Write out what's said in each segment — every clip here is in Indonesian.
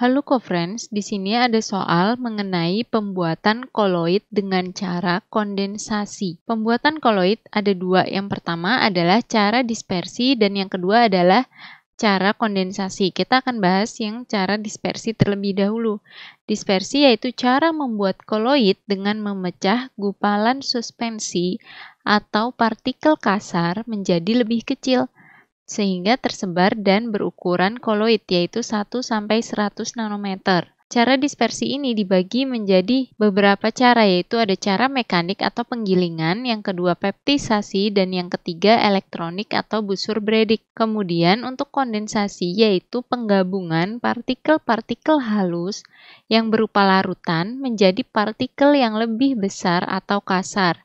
Halo co-friends, di sini ada soal mengenai pembuatan koloid dengan cara kondensasi. Pembuatan koloid ada dua, yang pertama adalah cara dispersi dan yang kedua adalah cara kondensasi. Kita akan bahas yang cara dispersi terlebih dahulu. Dispersi yaitu cara membuat koloid dengan memecah gumpalan suspensi atau partikel kasar menjadi lebih kecil sehingga tersebar dan berukuran koloid yaitu 1 sampai 100 nanometer. Cara dispersi ini dibagi menjadi beberapa cara yaitu ada cara mekanik atau penggilingan, yang kedua peptisasi, dan yang ketiga elektronik atau busur bredik. Kemudian untuk kondensasi yaitu penggabungan partikel-partikel halus yang berupa larutan menjadi partikel yang lebih besar atau kasar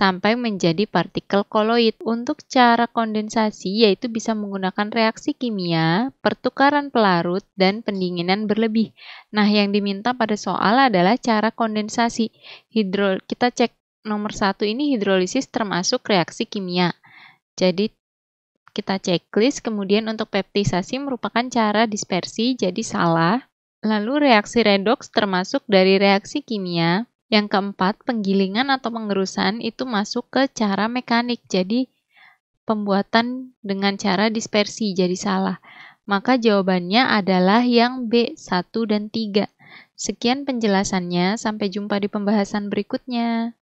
sampai menjadi partikel koloid. Untuk cara kondensasi yaitu bisa menggunakan reaksi kimia, pertukaran pelarut, dan pendinginan berlebih. Nah, yang diminta pada soal adalah cara kondensasi. Hidro kita cek nomor satu ini hidrolisis termasuk reaksi kimia. Jadi kita checklist, kemudian untuk peptisasi merupakan cara dispersi, jadi salah. Lalu reaksi redox termasuk dari reaksi kimia. Yang keempat, penggilingan atau pengerusan itu masuk ke cara mekanik. Jadi, pembuatan dengan cara dispersi jadi salah. Maka jawabannya adalah yang B, 1 dan 3. Sekian penjelasannya, sampai jumpa di pembahasan berikutnya.